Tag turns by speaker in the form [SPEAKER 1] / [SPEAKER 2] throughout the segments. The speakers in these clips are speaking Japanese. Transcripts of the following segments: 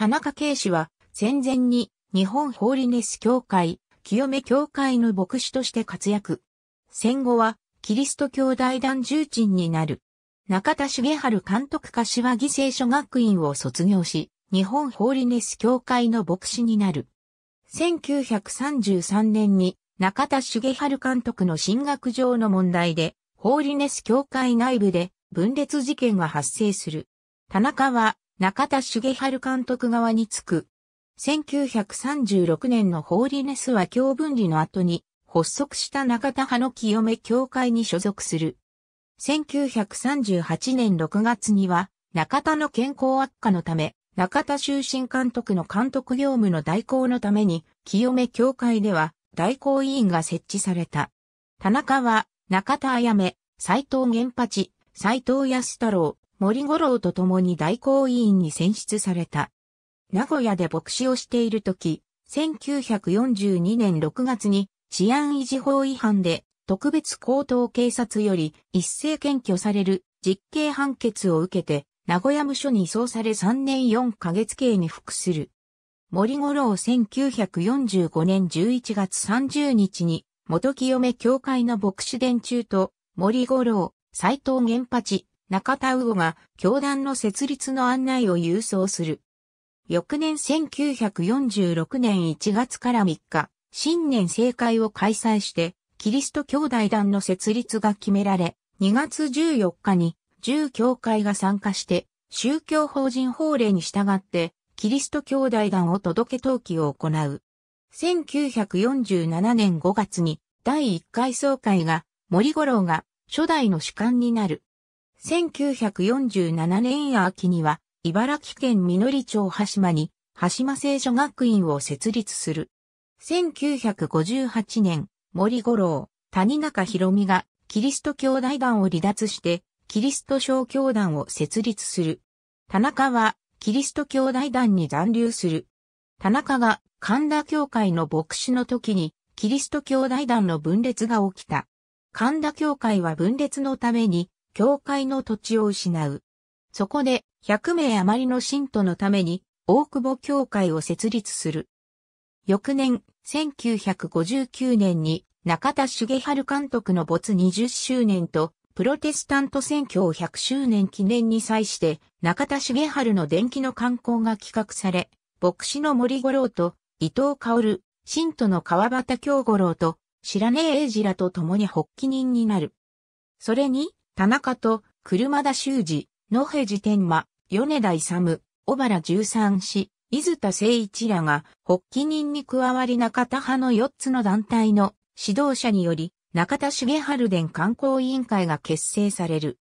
[SPEAKER 1] 田中圭氏は戦前に日本ホーリネス教会、清め教会の牧師として活躍。戦後はキリスト教大団重鎮になる。中田茂春監督柏犠牲書学院を卒業し、日本ホーリネス教会の牧師になる。1933年に中田茂春監督の進学上の問題で、ホーリネス教会内部で分裂事件が発生する。田中は中田茂春監督側につく。1936年のホーリネスは教分離の後に発足した中田派の清め教会に所属する。1938年6月には中田の健康悪化のため、中田終身監督の監督業務の代行のために、清め教会では代行委員が設置された。田中は中田あやめ、斎藤玄八、斎藤康太郎、森五郎と共に大行委員に選出された。名古屋で牧師をしている時、1942年6月に治安維持法違反で特別高等警察より一斉検挙される実刑判決を受けて名古屋無所に移送され3年4ヶ月刑に服する。森五郎1945年11月30日に元清め教会の牧師伝中と森五郎、斎藤玄八、中田魚が教団の設立の案内を郵送する。翌年1946年1月から3日、新年政会を開催して、キリスト教大団の設立が決められ、2月14日に、1教会が参加して、宗教法人法令に従って、キリスト教大団を届け登記を行う。1947年5月に、第1回総会が、森五郎が初代の主幹になる。1947年秋には、茨城県実町羽島に、羽島聖女学院を設立する。1958年、森五郎、谷中博美が、キリスト教大団を離脱して、キリスト小教団を設立する。田中は、キリスト教大団に残留する。田中が神田教会の牧師の時に、キリスト教大団の分裂が起きた。神田教会は分裂のために、教会の土地を失う。そこで、100名余りの信徒のために、大久保教会を設立する。翌年、1959年に、中田茂春監督の没20周年と、プロテスタント選挙を100周年記念に際して、中田茂春の伝記の刊行が企画され、牧師の森五郎と、伊藤薫、信徒の川端京五郎と、白根英二らと共に発起人になる。それに、田中と、車田修二、野辺寺天馬、米田勇、小原十三氏、伊豆田誠一らが、発起人に加わり中田派の4つの団体の指導者により、中田重春伝観光委員会が結成される。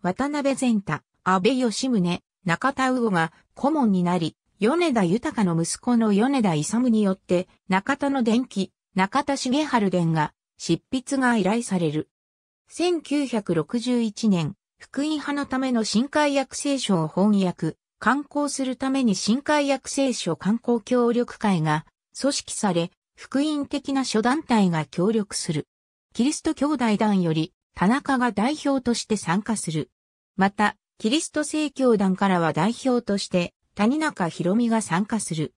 [SPEAKER 1] 渡辺善太、安倍義宗、中田魚が顧問になり、米田豊の息子の米田勇によって、中田の電記、中田重春伝が、執筆が依頼される。1961年、福音派のための新海約聖書を翻訳、刊行するために新海約聖書観光協力会が組織され、福音的な諸団体が協力する。キリスト兄弟団より田中が代表として参加する。また、キリスト正教団からは代表として谷中博美が参加する。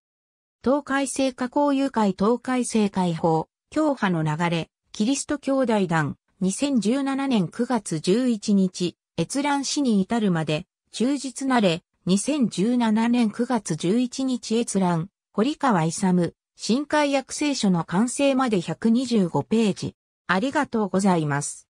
[SPEAKER 1] 東海聖火交友会東海聖会法、教派の流れ、キリスト兄弟団、2017年9月11日、閲覧死に至るまで、忠実なれ、2017年9月11日閲覧、堀川勇、深海薬聖書の完成まで125ページ。ありがとうございます。